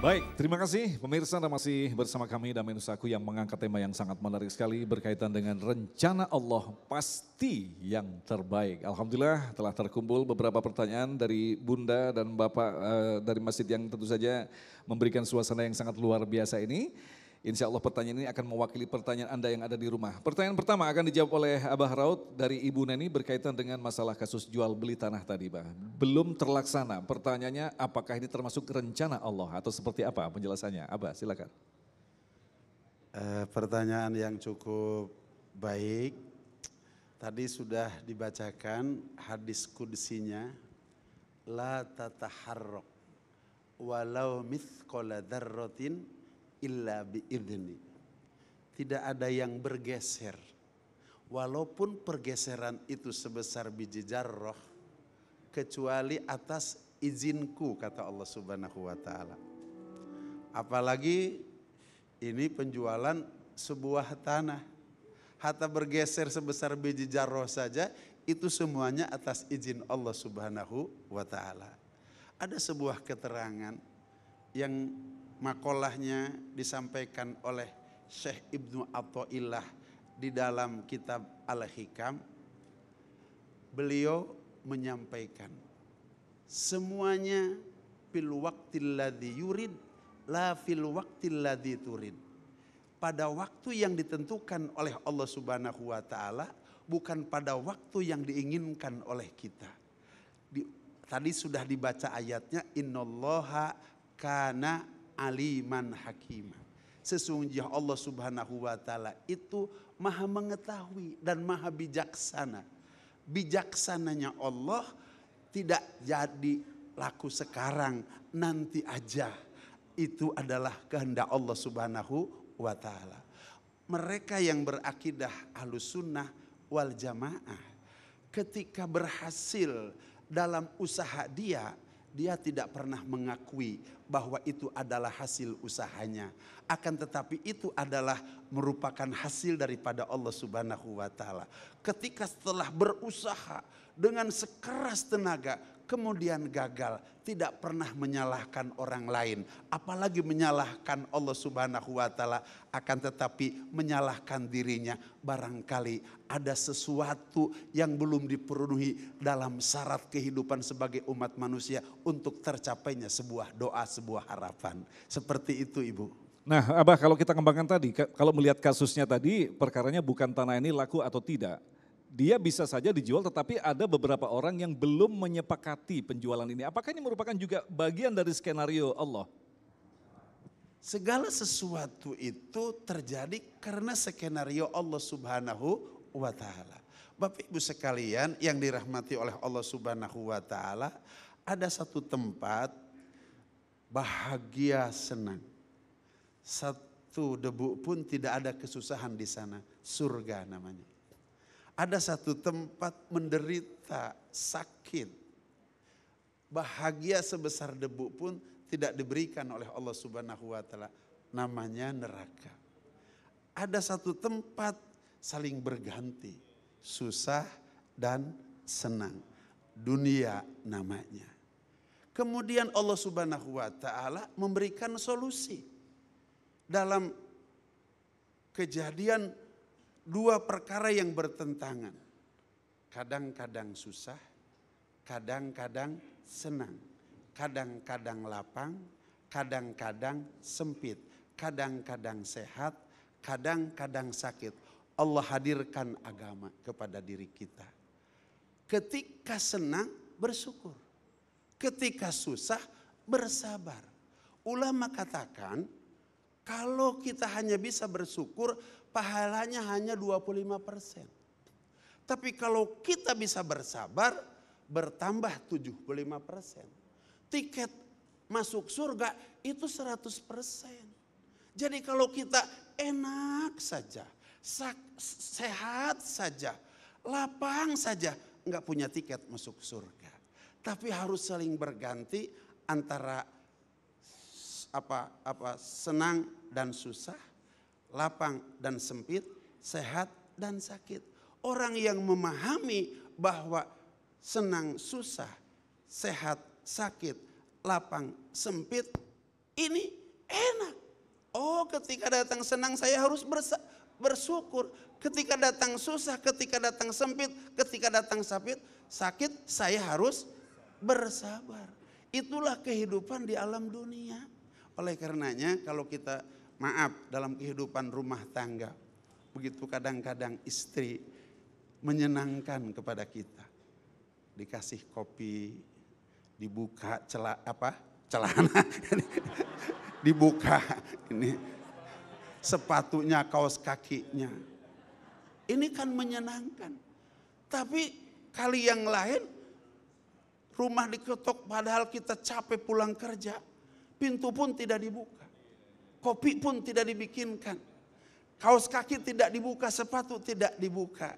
Baik, terima kasih pemirsa Anda masih bersama kami dan menusaku yang mengangkat tema yang sangat menarik sekali berkaitan dengan rencana Allah pasti yang terbaik. Alhamdulillah telah terkumpul beberapa pertanyaan dari Bunda dan Bapak eh, dari masjid yang tentu saja memberikan suasana yang sangat luar biasa ini. Insya Allah pertanyaan ini akan mewakili pertanyaan Anda yang ada di rumah. Pertanyaan pertama akan dijawab oleh Abah Raud dari Ibu Neni berkaitan dengan masalah kasus jual beli tanah tadi, Bah. Belum terlaksana. Pertanyaannya apakah ini termasuk rencana Allah atau seperti apa penjelasannya? Abah, silakan. Eh, pertanyaan yang cukup baik. Tadi sudah dibacakan hadis kudsinya. La tataharrok walau mithqala darrotin illa biidni. Tidak ada yang bergeser. Walaupun pergeseran itu sebesar biji jarroh, kecuali atas izinku, kata Allah subhanahu wa ta'ala. Apalagi ini penjualan sebuah tanah. Harta bergeser sebesar biji jarroh saja, itu semuanya atas izin Allah subhanahu wa ta'ala. Ada sebuah keterangan yang makolahnya disampaikan oleh Syekh Ibnu Atta'illah di dalam kitab Al-Hikam. Beliau menyampaikan semuanya fil waqtil ladzi yurid la fil waqtil ladzi turid. Pada waktu yang ditentukan oleh Allah Subhanahu wa taala bukan pada waktu yang diinginkan oleh kita. tadi sudah dibaca ayatnya innallaha kana aliman hakima. Sesungguhnya Allah subhanahu wa ta'ala itu maha mengetahui dan maha bijaksana. Bijaksananya Allah tidak jadi laku sekarang, nanti aja. Itu adalah kehendak Allah subhanahu wa ta'ala. Mereka yang berakidah alusunah sunnah wal jamaah. Ketika berhasil dalam usaha dia, dia tidak pernah mengakui bahwa itu adalah hasil usahanya. Akan tetapi itu adalah merupakan hasil daripada Allah Subhanahu wa taala. Ketika setelah berusaha dengan sekeras tenaga, kemudian gagal, tidak pernah menyalahkan orang lain, apalagi menyalahkan Allah Subhanahu wa taala, akan tetapi menyalahkan dirinya. Barangkali ada sesuatu yang belum dipenuhi dalam syarat kehidupan sebagai umat manusia untuk tercapainya sebuah doa, sebuah harapan. Seperti itu, Ibu. Nah, Abah kalau kita kembangkan tadi, kalau melihat kasusnya tadi, perkaranya bukan tanah ini laku atau tidak dia bisa saja dijual tetapi ada beberapa orang yang belum menyepakati penjualan ini. Apakah ini merupakan juga bagian dari skenario Allah? Segala sesuatu itu terjadi karena skenario Allah Subhanahu wa taala. Bapak Ibu sekalian yang dirahmati oleh Allah Subhanahu wa taala, ada satu tempat bahagia senang. Satu debu pun tidak ada kesusahan di sana, surga namanya. Ada satu tempat menderita, sakit. Bahagia sebesar debu pun tidak diberikan oleh Allah Subhanahu wa taala. Namanya neraka. Ada satu tempat saling berganti, susah dan senang. Dunia namanya. Kemudian Allah Subhanahu wa taala memberikan solusi. Dalam kejadian dua perkara yang bertentangan. Kadang-kadang susah, kadang-kadang senang, kadang-kadang lapang, kadang-kadang sempit, kadang-kadang sehat, kadang-kadang sakit. Allah hadirkan agama kepada diri kita. Ketika senang, bersyukur. Ketika susah, bersabar. Ulama katakan, kalau kita hanya bisa bersyukur, pahalanya hanya 25 persen. Tapi kalau kita bisa bersabar, bertambah 75 persen. Tiket masuk surga itu 100 persen. Jadi kalau kita enak saja, sehat saja, lapang saja, nggak punya tiket masuk surga. Tapi harus saling berganti antara apa apa senang dan susah, lapang dan sempit, sehat dan sakit. Orang yang memahami bahwa senang susah, sehat sakit, lapang sempit, ini enak. Oh ketika datang senang saya harus bersyukur. Ketika datang susah, ketika datang sempit, ketika datang sakit, sakit saya harus bersabar. Itulah kehidupan di alam dunia. Oleh karenanya kalau kita Maaf dalam kehidupan rumah tangga. Begitu kadang-kadang istri menyenangkan kepada kita. Dikasih kopi, dibuka celah apa? celana. dibuka ini sepatunya, kaos kakinya. Ini kan menyenangkan. Tapi kali yang lain rumah diketok padahal kita capek pulang kerja. Pintu pun tidak dibuka. Kopi pun tidak dibikinkan. Kaos kaki tidak dibuka, sepatu tidak dibuka.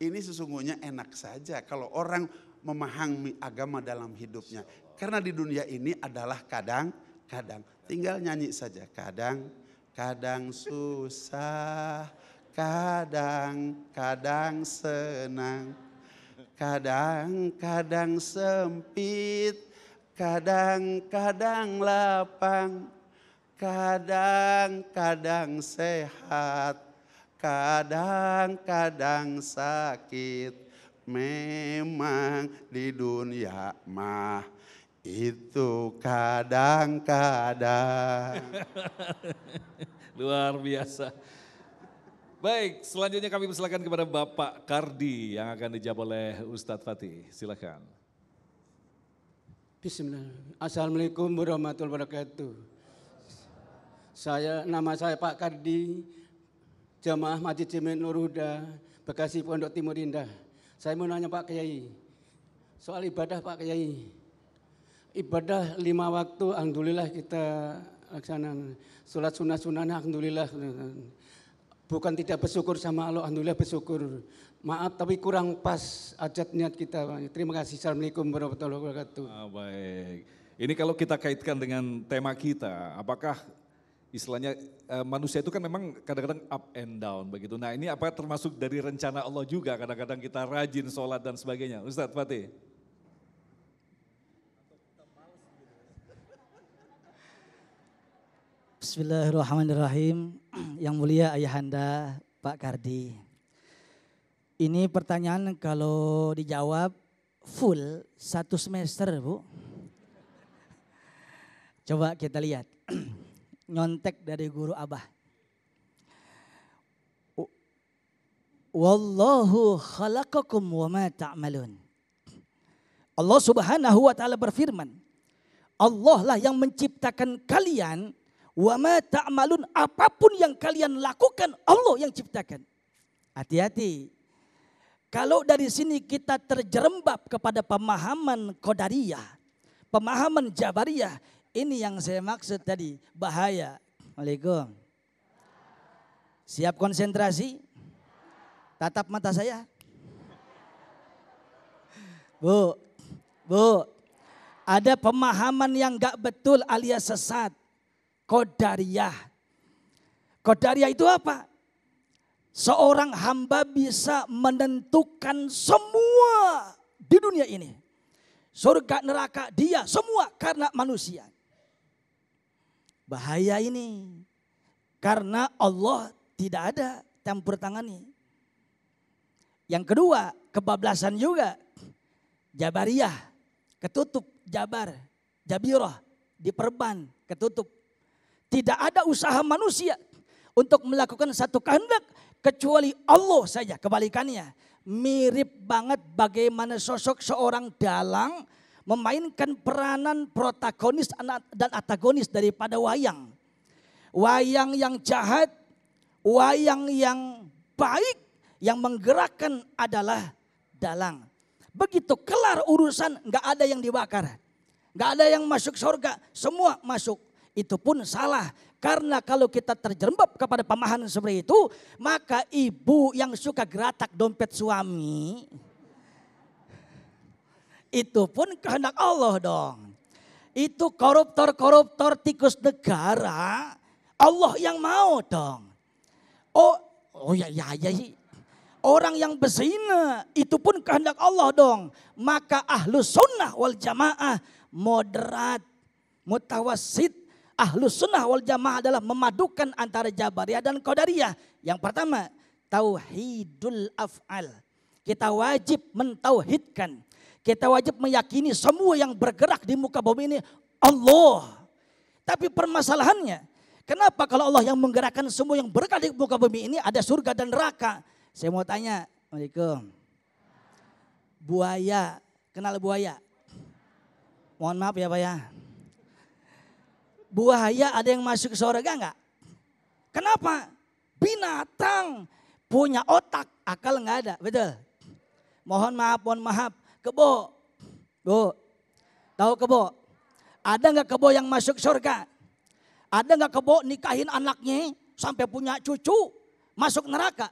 Ini sesungguhnya enak saja kalau orang memahami agama dalam hidupnya. Karena di dunia ini adalah kadang-kadang. Tinggal nyanyi saja. Kadang, kadang susah, kadang, kadang senang. Kadang-kadang sempit, kadang-kadang lapang, Kadang-kadang sehat, kadang-kadang sakit. Memang di dunia mah itu kadang-kadang. Luar biasa. Baik, selanjutnya kami persilakan kepada Bapak Kardi yang akan dijawab oleh Ustadz Fatih. Silakan. Bismillahirrahmanirrahim. Assalamualaikum warahmatullahi wabarakatuh. Saya nama saya Pak Kardi, jemaah Masjid Jemen Nuruda, Bekasi Pondok Timur Indah. Saya mau nanya Pak Kyai, soal ibadah Pak Kyai, Ibadah lima waktu, alhamdulillah kita laksanakan. Sholat sunnah sunnah, alhamdulillah. Bukan tidak bersyukur sama Allah, alhamdulillah bersyukur. Maaf tapi kurang pas ajat niat kita. Terima kasih. Assalamualaikum warahmatullahi wabarakatuh. Ah, baik. Ini kalau kita kaitkan dengan tema kita, apakah istilahnya uh, manusia itu kan memang kadang-kadang up and down begitu. Nah ini apa termasuk dari rencana Allah juga kadang-kadang kita rajin sholat dan sebagainya. Ustadz Fatih. Bismillahirrahmanirrahim. Yang mulia Ayahanda Pak Kardi. Ini pertanyaan kalau dijawab full satu semester Bu. Coba kita lihat. nyontek dari guru abah. Wallahu khalaqakum wa ma ta'malun. Allah Subhanahu wa taala berfirman, Allah lah yang menciptakan kalian wa ma ta'malun apapun yang kalian lakukan Allah yang ciptakan. Hati-hati. Kalau dari sini kita terjerembab kepada pemahaman Qadariyah, pemahaman Jabariyah ini yang saya maksud tadi, bahaya. Waalaikum. Siap konsentrasi? Tatap mata saya. Bu, bu, ada pemahaman yang gak betul alias sesat. Kodariah. Kodariah itu apa? Seorang hamba bisa menentukan semua di dunia ini. Surga neraka dia semua karena manusia. Bahaya ini. Karena Allah tidak ada campur tangannya. Yang kedua, kebablasan juga. Jabariyah, ketutup. Jabar, Jabirah, diperban, ketutup. Tidak ada usaha manusia untuk melakukan satu kehendak kecuali Allah saja kebalikannya. Mirip banget bagaimana sosok seorang dalang memainkan peranan protagonis dan antagonis daripada wayang. Wayang yang jahat, wayang yang baik yang menggerakkan adalah dalang. Begitu kelar urusan nggak ada yang dibakar. nggak ada yang masuk surga, semua masuk. Itu pun salah karena kalau kita terjerembab kepada pemahaman seperti itu, maka ibu yang suka geratak dompet suami, itu pun kehendak Allah dong. Itu koruptor-koruptor tikus negara Allah yang mau dong. Oh, oh ya ya ya, ya. Orang yang berzina itu pun kehendak Allah dong. Maka ahlu sunnah wal jamaah moderat, mutawasid, ahlu sunnah wal jamaah adalah memadukan antara jabariyah dan qadariyah. Yang pertama, tauhidul af'al. Kita wajib mentauhidkan kita wajib meyakini semua yang bergerak di muka bumi ini Allah. Tapi permasalahannya, kenapa kalau Allah yang menggerakkan semua yang bergerak di muka bumi ini ada surga dan neraka? Saya mau tanya, Assalamualaikum. Buaya, kenal buaya? Mohon maaf ya Pak ya. Buaya ada yang masuk ke surga enggak? Kenapa? Binatang punya otak, akal enggak ada, betul? Mohon maaf, mohon maaf. Kebo. Bu, tahu kebo? Ada nggak kebo yang masuk surga? Ada nggak kebo nikahin anaknya sampai punya cucu masuk neraka?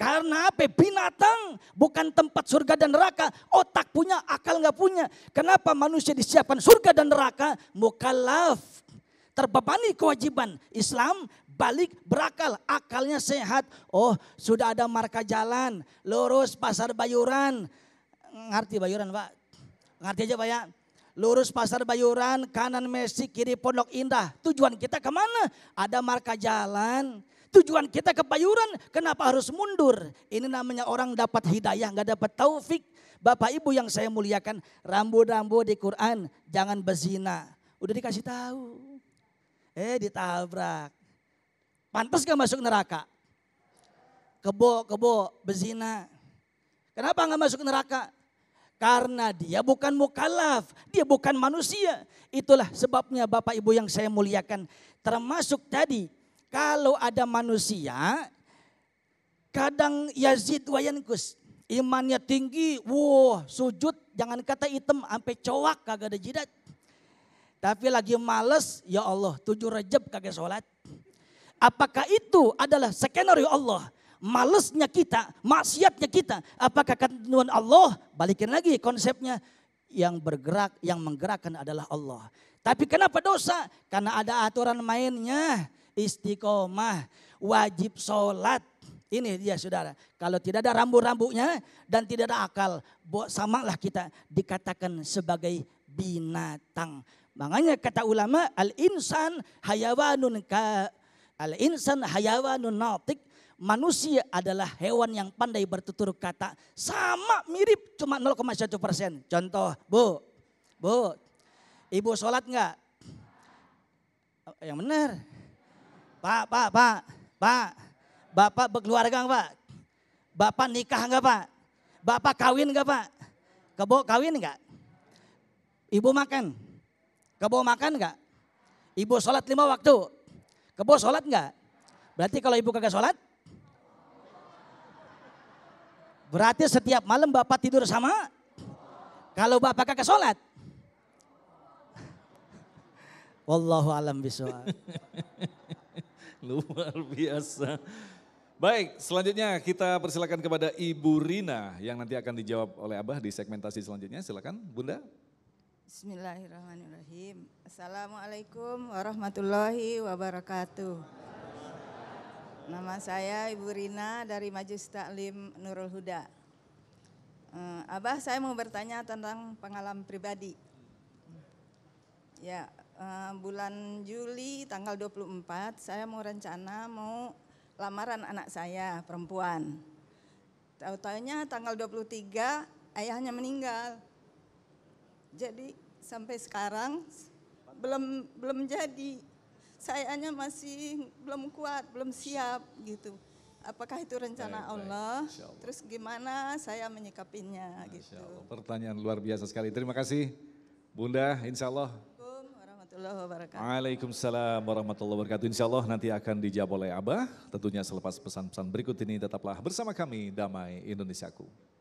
Karena apa? Binatang bukan tempat surga dan neraka. Otak punya, akal nggak punya. Kenapa manusia disiapkan surga dan neraka? Mukallaf. Terbebani kewajiban. Islam balik berakal. Akalnya sehat. Oh sudah ada marka jalan. Lurus pasar bayuran ngerti Bayuran Pak. Ngerti aja Pak ya. Lurus pasar Bayuran, kanan mesi kiri Pondok Indah. Tujuan kita kemana? Ada marka jalan. Tujuan kita ke Bayuran, kenapa harus mundur? Ini namanya orang dapat hidayah, nggak dapat taufik. Bapak Ibu yang saya muliakan, rambu-rambu di Quran, jangan bezina. Udah dikasih tahu. Eh ditabrak. Pantas gak masuk neraka? Kebo, kebo, bezina. Kenapa nggak masuk neraka? Karena dia bukan mukallaf, dia bukan manusia. Itulah sebabnya Bapak Ibu yang saya muliakan. Termasuk tadi, kalau ada manusia, kadang Yazid wayankus. Imannya tinggi, wow sujud jangan kata hitam sampai cowak kagak ada jidat. Tapi lagi males, ya Allah tujuh rejab kagak sholat. Apakah itu adalah skenario Allah? malesnya kita, maksiatnya kita. Apakah ketentuan Allah? Balikin lagi konsepnya. Yang bergerak, yang menggerakkan adalah Allah. Tapi kenapa dosa? Karena ada aturan mainnya. Istiqomah, wajib sholat. Ini dia saudara. Kalau tidak ada rambu-rambunya dan tidak ada akal. Samalah kita dikatakan sebagai binatang. Makanya kata ulama al-insan hayawanun ka al-insan hayawanun natik manusia adalah hewan yang pandai bertutur kata. Sama mirip cuma 0,1 persen. Contoh, Bu, Bu, Ibu sholat nggak? Oh, yang benar. Pak, Pak, Pak, Pak. Bapak berkeluarga nggak, Pak? Bapak nikah nggak, Pak? Bapak kawin nggak, Pak? Kebo kawin nggak? Ibu makan? Kebo makan nggak? Ibu sholat lima waktu? Kebo sholat nggak? Berarti kalau ibu kagak sholat, Berarti setiap malam Bapak tidur sama? Kalau Bapak kakak sholat? Wallahu alam biswa. Luar biasa. Baik, selanjutnya kita persilakan kepada Ibu Rina yang nanti akan dijawab oleh Abah di segmentasi selanjutnya. Silakan, Bunda. Bismillahirrahmanirrahim. Assalamualaikum warahmatullahi wabarakatuh. Nama saya Ibu Rina dari Majelis Taklim Nurul Huda. Eh, Abah, saya mau bertanya tentang pengalaman pribadi. Ya, eh, bulan Juli tanggal 24 saya mau rencana mau lamaran anak saya perempuan. Tahu-tahunya tanggal 23 ayahnya meninggal. Jadi sampai sekarang belum belum jadi sayanya masih belum kuat, belum siap gitu. Apakah itu rencana baik, Allah? Baik, Allah? Terus gimana saya menyikapinya gitu. Allah. Pertanyaan luar biasa sekali. Terima kasih Bunda, insya Allah. Waalaikumsalam warahmatullahi wabarakatuh. Insya Allah nanti akan dijawab oleh Abah. Tentunya selepas pesan-pesan berikut ini tetaplah bersama kami Damai Indonesiaku.